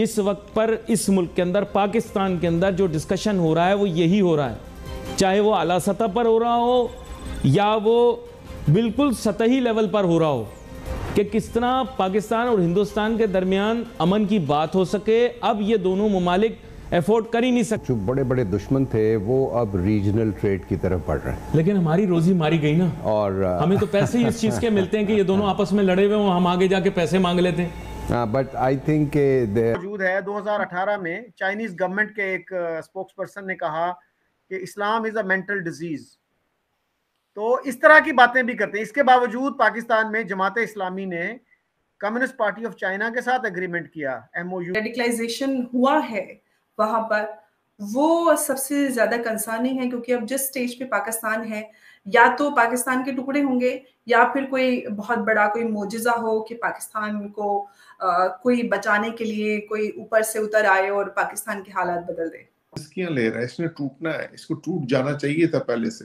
इस वक्त पर इस मुल्क के अंदर पाकिस्तान के अंदर जो डिस्कशन हो रहा है वो यही हो रहा है चाहे वो आला सतह पर हो रहा हो या वो बिल्कुल सतही लेवल पर हो रहा हो कि किस तरह पाकिस्तान और हिंदुस्तान के दरमियान अमन की बात हो सके अब ये दोनों ममालिक एफोर्ड कर ही नहीं सकते जो बड़े बड़े दुश्मन थे वो अब रीजनल ट्रेड की तरफ बढ़ रहे हैं लेकिन हमारी रोजी मारी गई ना और हमें तो पैसे ही इस चीज़ के मिलते हैं कि ये दोनों आपस में लड़े हुए हम आगे जाके पैसे मांग लेते हैं बट आई थिंक मौजूद है 2018 में चाइनीज गवर्नमेंट के एक स्पोक्स पर्सन ने कहा कि Islam is a mental disease तो इस तरह की बातें भी करते हैं इसके बावजूद पाकिस्तान में जमात इस्लामी ने कम्युनिस्ट पार्टी ऑफ चाइना के साथ एग्रीमेंट किया एमओयू रेडिकलाइजेशन हुआ है वहां पर वो सबसे ज्यादा कंसर्निंग है क्योंकि अब जिस स्टेज पे पाकिस्तान है या तो पाकिस्तान के टुकड़े होंगे या फिर कोई बहुत बड़ा कोई मोजिजा हो कि पाकिस्तान को कोई बचाने के लिए कोई ऊपर से उतर आए और पाकिस्तान के हालात बदल दे रिस्कियां ले रहा है इसने टूटना है इसको टूट जाना चाहिए था पहले से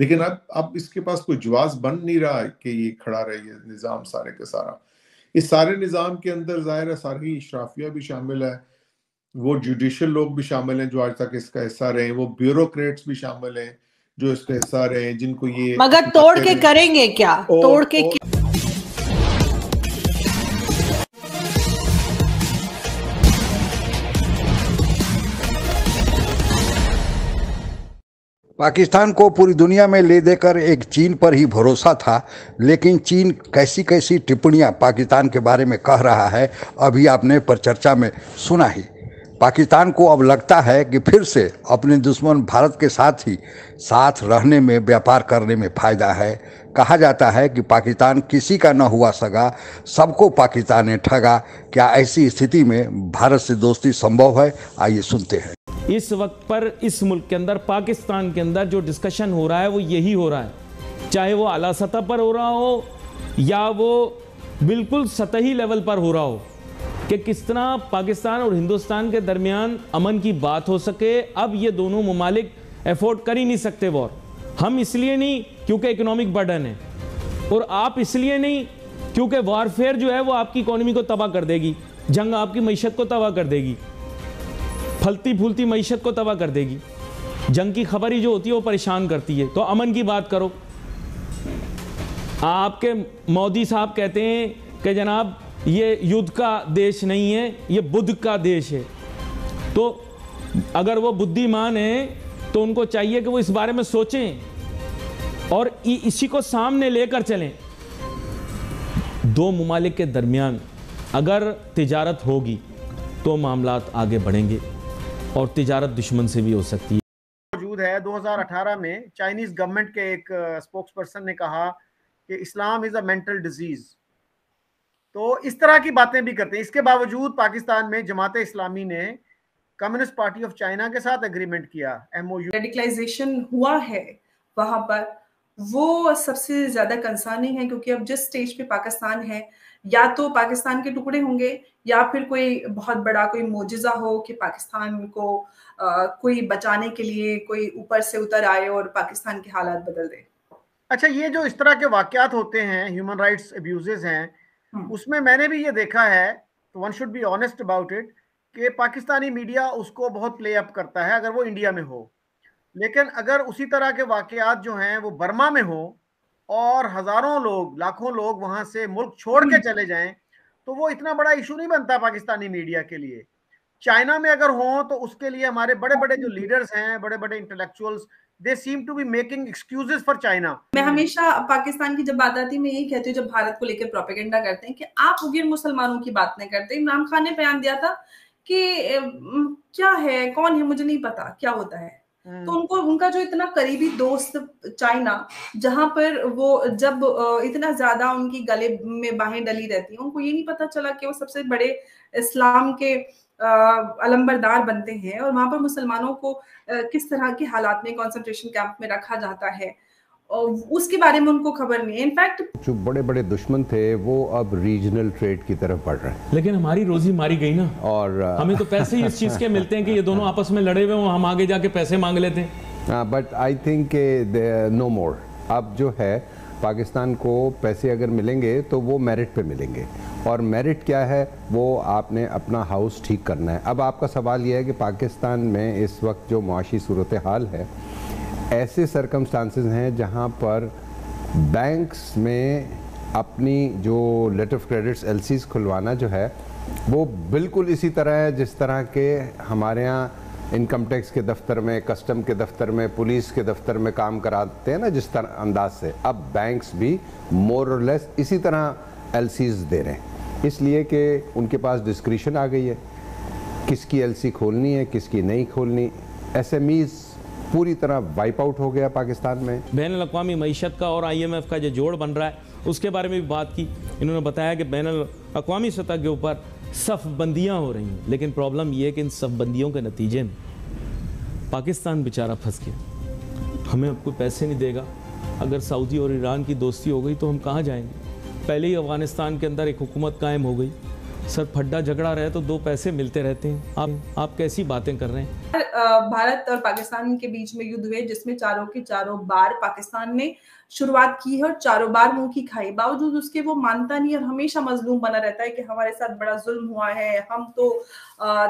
लेकिन अब अब इसके पास कोई जवाब बन नहीं रहा है कि ये खड़ा रहे ये निज़ाम सारे का सारा इस सारे निज़ाम के अंदर ज़ाहिर है सारी इशराफिया भी शामिल है वो जुडिशल लोग भी शामिल हैं जो आज तक इसका हिस्सा रहे वो ब्यूरोक्रेट्स भी शामिल हैं जो इसका हिस्सा रहे जिनको ये मगर तोड़ के करेंगे क्या तोड़ के पाकिस्तान को पूरी दुनिया में ले देकर एक चीन पर ही भरोसा था लेकिन चीन कैसी कैसी टिप्पणियां पाकिस्तान के बारे में कह रहा है अभी आपने पर चर्चा में सुना ही पाकिस्तान को अब लगता है कि फिर से अपने दुश्मन भारत के साथ ही साथ रहने में व्यापार करने में फ़ायदा है कहा जाता है कि पाकिस्तान किसी का न हुआ सगा सबको पाकिस्तान ने ठगा क्या ऐसी स्थिति में भारत से दोस्ती संभव है आइए सुनते हैं इस वक्त पर इस मुल्क के अंदर पाकिस्तान के अंदर जो डिस्कशन हो रहा है वो यही हो रहा है चाहे वो आला सतह पर हो रहा हो या वो बिल्कुल सतही लेवल पर हो रहा हो कि किस तरह पाकिस्तान और हिंदुस्तान के दरमियान अमन की बात हो सके अब ये दोनों ममालिक एफोर्ड कर ही नहीं सकते वॉर हम इसलिए नहीं क्योंकि इकोनॉमिक बर्डन है और आप इसलिए नहीं क्योंकि वारफेयर जो है वो आपकी इकोनॉमी को तबाह कर देगी जंग आपकी मीशत को तबाह कर देगी फलती फूलती मीशत को तबाह कर देगी जंग की खबर ही जो होती है वो परेशान करती है तो अमन की बात करो आपके मोदी साहब कहते हैं कि जनाब ये युद्ध का देश नहीं है ये बुद्ध का देश है तो अगर वो बुद्धिमान है तो उनको चाहिए कि वो इस बारे में सोचें और इसी को सामने लेकर चलें दो ममालिक के दरमियान अगर तजारत होगी तो मामला आगे बढ़ेंगे और तिजारत दुश्मन से भी हो सकती है मौजूद है 2018 में चाइनीज गवर्नमेंट के एक स्पोक्स पर्सन ने कहा कि Islam is a mental disease तो इस तरह की बातें भी करते हैं इसके बावजूद पाकिस्तान में जमात इस्लामी ने कम्युनिस्ट पार्टी ऑफ चाइना के साथ एग्रीमेंट किया एमओयू रेडिकलाइजेशन हुआ है वहां पर वो सबसे ज्यादा कंसर्निंग है क्योंकि अब जिस स्टेज पे पाकिस्तान है या तो पाकिस्तान के टुकड़े होंगे या फिर कोई बहुत बड़ा कोई मोजिजा हो कि पाकिस्तान को आ, कोई बचाने के लिए कोई ऊपर से उतर आए और पाकिस्तान के हालात बदल दे अच्छा ये जो इस तरह के वाकत होते हैं ह्यूमन राइट्स एब्यूजेस हैं हम्म। उसमें मैंने भी ये देखा है तो one should be honest about it कि पाकिस्तानी मीडिया उसको बहुत प्ले अप करता है अगर वो इंडिया में हो लेकिन अगर उसी तरह के वाकयात जो हैं वो बर्मा में हो और हजारों लोग लाखों लोग वहां से मुल्क छोड़ के हम्म। चले जाएं तो वो इतना बड़ा इशू नहीं बनता पाकिस्तानी मीडिया के लिए चाइना में अगर हो तो उसके लिए हमारे बड़े बड़े जो लीडर्स हम्म। हैं बड़े बड़े intellectuals they seem to be making excuses for China मैं हमेशा पाकिस्तान की जब बात आती है मैं यही कहती हूँ जब भारत को लेकर प्रोपेगेंडा करते हैं कि आप उगिर मुसलमानों की बात नहीं करते इमरान खान ने बयान दिया था कि क्या है कौन है मुझे नहीं पता क्या होता है हम्म। तो उनको उनका जो इतना करीबी दोस्त चाइना जहां पर वो जब इतना ज्यादा उनकी गले में बाहें डली रहती हैं उनको ये नहीं पता चला कि वो सबसे बड़े इस्लाम के अलंबरदार बनते हैं और वहां पर मुसलमानों को किस तरह के हालात में कॉन्सेंट्रेशन कैंप में रखा जाता है उसके बारे में उनको खबर नहीं है इनफैक्ट जो बड़े बड़े दुश्मन थे वो अब रीजनल ट्रेड की तरफ बढ़ रहे हैं लेकिन हमारी रोजी मारी गई ना और हमें तो पैसे ही इस चीज के मिलते हैं कि ये दोनों आपस में लड़े हुए हम आगे जाके पैसे मांग लेते हैं but I think no more अब जो है पाकिस्तान को पैसे अगर मिलेंगे तो वो मेरिट पे मिलेंगे और मेरिट क्या है वो आपने अपना हाउस ठीक करना है अब आपका सवाल यह है कि पाकिस्तान में इस वक्त जो मुआशी सूरत हाल है ऐसे सरकमस्टांसिस हैं जहां पर बैंक्स में अपनी जो लेटर ऑफ क्रेडिट्स एल खुलवाना जो है वो बिल्कुल इसी तरह है जिस तरह के हमारे यहाँ इनकम टैक्स के दफ्तर में कस्टम के दफ्तर में पुलिस के दफ्तर में काम कराते हैं ना जिस तरह अंदाज से अब बैंक्स भी मोर और लेस इसी तरह एल दे रहे हैं इसलिए कि उनके पास डिस्क्रिशन आ गई है किसकी एलसी खोलनी है किसकी नहीं खोलनी एसएमईज़ पूरी तरह वाइप आउट हो गया पाकिस्तान में बैन अवी मीशत का और आई एम एफ का जो जोड़ बन रहा है उसके बारे में भी बात की इन्होंने बताया कि बैन अवी सतह के ऊपर सफबंदियाँ हो रही हैं लेकिन प्रॉब्लम यह कि इन सफबंदियों के नतीजे में पाकिस्तान बेचारा फंस गया हमें अब कोई पैसे नहीं देगा अगर सऊदी और ईरान की दोस्ती हो गई तो हम कहाँ जाएंगे पहले ही अफ़गानिस्तान के अंदर एक हुकूमत कायम हो गई सर फड्डा झगड़ा रहे तो दो पैसे मिलते रहते हैं आप आप कैसी बातें कर रहे हैं भारत और पाकिस्तान के बीच में युद्ध हुए जिसमें चारों के चारों बार पाकिस्तान ने शुरुआत की है और चारों बार मुंह की खाई बावजूद उसके वो मानता नहीं और हमेशा मजलूम बना रहता है कि हमारे साथ बड़ा जुल्म हुआ है हम तो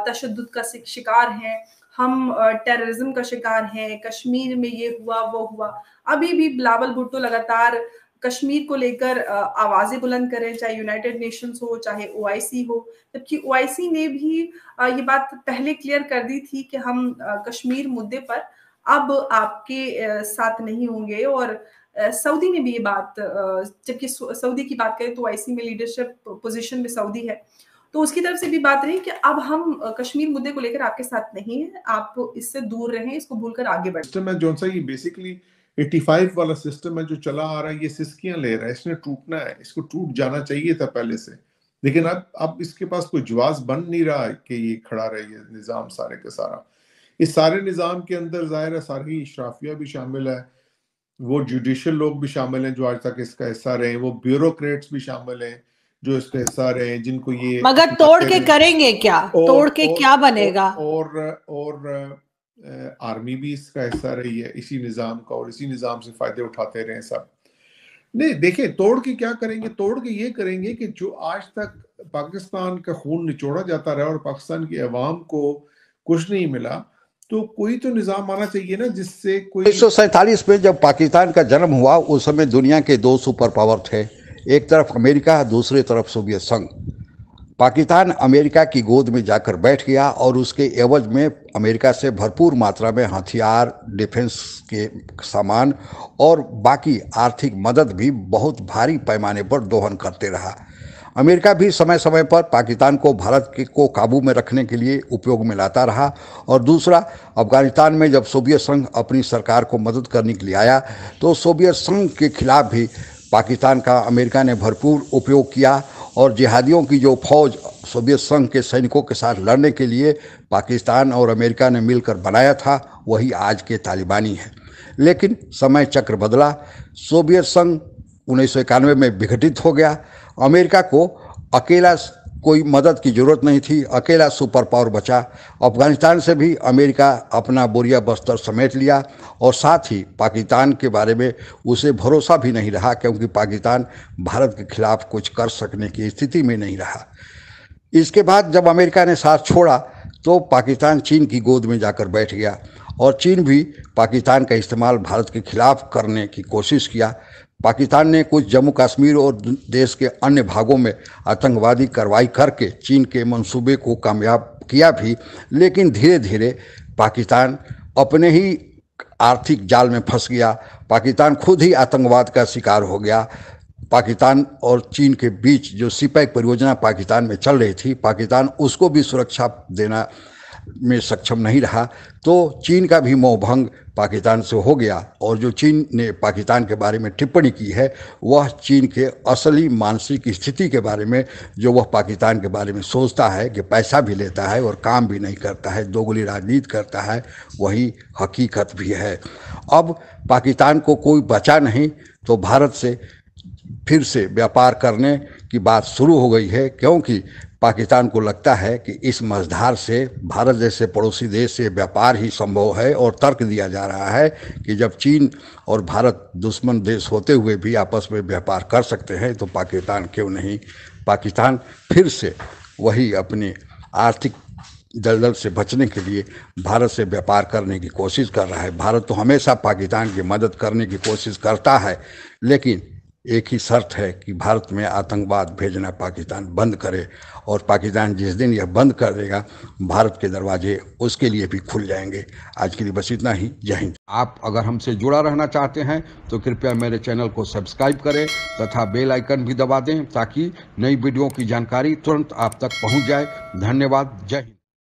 तशद का शिकार हैं हम टेररिज्म का शिकार हैं कश्मीर में ये हुआ वो हुआ अभी भी बिलावल भुट्टो लगातार कश्मीर को लेकर आवाजें बुलंद करें चाहे यूनाइटेड नेशंस हो चाहे ओआईसी हो जबकि ओआईसी ने भी ये बात पहले क्लियर कर दी थी कि हम कश्मीर मुद्दे पर अब आपके साथ नहीं होंगे और सऊदी ने भी ये बात जबकि सऊदी की बात करें तो ओआईसी में लीडरशिप पोजीशन में सऊदी है तो उसकी तरफ से भी बात रही कि अब हम कश्मीर मुद्दे को लेकर आपके साथ नहीं है आप इससे दूर रहें इसको भूलकर आगे बढ़े ये बेसिकली 85 वाला सिस्टम है जो चला आ रहा है ये सिस्कियां ले रहा है इसने टूटना है इसको टूट जाना चाहिए था पहले से लेकिन अब अब इसके पास कोई जवाब बन नहीं रहा है कि ये खड़ा रहे ये निज़ाम सारे का सारा इस सारे निज़ाम के अंदर ज़ाहिर है सारी इशराफिया भी शामिल है वो जुडिशल लोग भी शामिल हैं जो आज तक इसका हिस्सा रहे हैं वो ब्यूरोक्रेट्स भी शामिल हैं जो इसका हिस्सा रहे हैं जिनको ये मगर तोड़ के करेंगे क्या और, तोड़ के और, क्या बनेगा और और, और आर्मी भी इसका हिस्सा रही है इसी निज़ाम का और इसी निज़ाम से फ़ायदे उठाते रहे सब नहीं देखें तोड़ के क्या करेंगे तोड़ के ये करेंगे कि जो आज तक पाकिस्तान का खून निचोड़ा जाता रहा और पाकिस्तान की अवाम को कुछ नहीं मिला तो कोई तो निज़ाम आना चाहिए ना जिससे कोई उन्नीस में जब पाकिस्तान का जन्म हुआ उस समय दुनिया के दो सुपर पावर थे एक तरफ अमेरिका दूसरी तरफ सोवियत संघ पाकिस्तान अमेरिका की गोद में जाकर बैठ गया और उसके एवज में अमेरिका से भरपूर मात्रा में हथियार डिफेंस के सामान और बाकी आर्थिक मदद भी बहुत भारी पैमाने पर दोहन करते रहा अमेरिका भी समय समय पर पाकिस्तान को भारत के को काबू में रखने के लिए उपयोग में लाता रहा और दूसरा अफगानिस्तान में जब सोवियत संघ अपनी सरकार को मदद करने के लिए आया तो सोवियत संघ के खिलाफ भी पाकिस्तान का अमेरिका ने भरपूर उपयोग किया और जिहादियों की जो फौज सोवियत संघ के सैनिकों के साथ लड़ने के लिए पाकिस्तान और अमेरिका ने मिलकर बनाया था वही आज के तालिबानी है लेकिन समय चक्र बदला सोवियत संघ उन्नीस में विघटित हो गया अमेरिका को अकेला कोई मदद की ज़रूरत नहीं थी अकेला सुपर पावर बचा अफगानिस्तान से भी अमेरिका अपना बोरिया बस्तर समेट लिया और साथ ही पाकिस्तान के बारे में उसे भरोसा भी नहीं रहा क्योंकि पाकिस्तान भारत के खिलाफ कुछ कर सकने की स्थिति में नहीं रहा इसके बाद जब अमेरिका ने साथ छोड़ा तो पाकिस्तान चीन की गोद में जाकर बैठ गया और चीन भी पाकिस्तान का इस्तेमाल भारत के खिलाफ करने की कोशिश किया पाकिस्तान ने कुछ जम्मू कश्मीर और देश के अन्य भागों में आतंकवादी कार्रवाई करके चीन के मंसूबे को कामयाब किया भी लेकिन धीरे धीरे पाकिस्तान अपने ही आर्थिक जाल में फंस गया पाकिस्तान खुद ही आतंकवाद का शिकार हो गया पाकिस्तान और चीन के बीच जो सिपाही परियोजना पाकिस्तान में चल रही थी पाकिस्तान उसको भी सुरक्षा देना में सक्षम नहीं रहा तो चीन का भी मोहभंग पाकिस्तान से हो गया और जो चीन ने पाकिस्तान के बारे में टिप्पणी की है वह चीन के असली मानसिक स्थिति के बारे में जो वह पाकिस्तान के बारे में सोचता है कि पैसा भी लेता है और काम भी नहीं करता है दोगुली राजनीति करता है वही हकीकत भी है अब पाकिस्तान को कोई बचा नहीं तो भारत से फिर से व्यापार करने की बात शुरू हो गई है क्योंकि पाकिस्तान को लगता है कि इस मझधार से भारत जैसे पड़ोसी देश से व्यापार ही संभव है और तर्क दिया जा रहा है कि जब चीन और भारत दुश्मन देश होते हुए भी आपस में व्यापार कर सकते हैं तो पाकिस्तान क्यों नहीं पाकिस्तान फिर से वही अपनी आर्थिक दलदल से बचने के लिए भारत से व्यापार करने की कोशिश कर रहा है भारत तो हमेशा पाकिस्तान की मदद करने की कोशिश करता है लेकिन एक ही शर्त है कि भारत में आतंकवाद भेजना पाकिस्तान बंद करे और पाकिस्तान जिस दिन यह बंद कर देगा भारत के दरवाजे उसके लिए भी खुल जाएंगे आज के लिए बस इतना ही जय हिंद आप अगर हमसे जुड़ा रहना चाहते हैं तो कृपया मेरे चैनल को सब्सक्राइब करें तथा बेल आइकन भी दबा दें ताकि नई वीडियो की जानकारी तुरंत आप तक पहुँच जाए धन्यवाद जय हिंद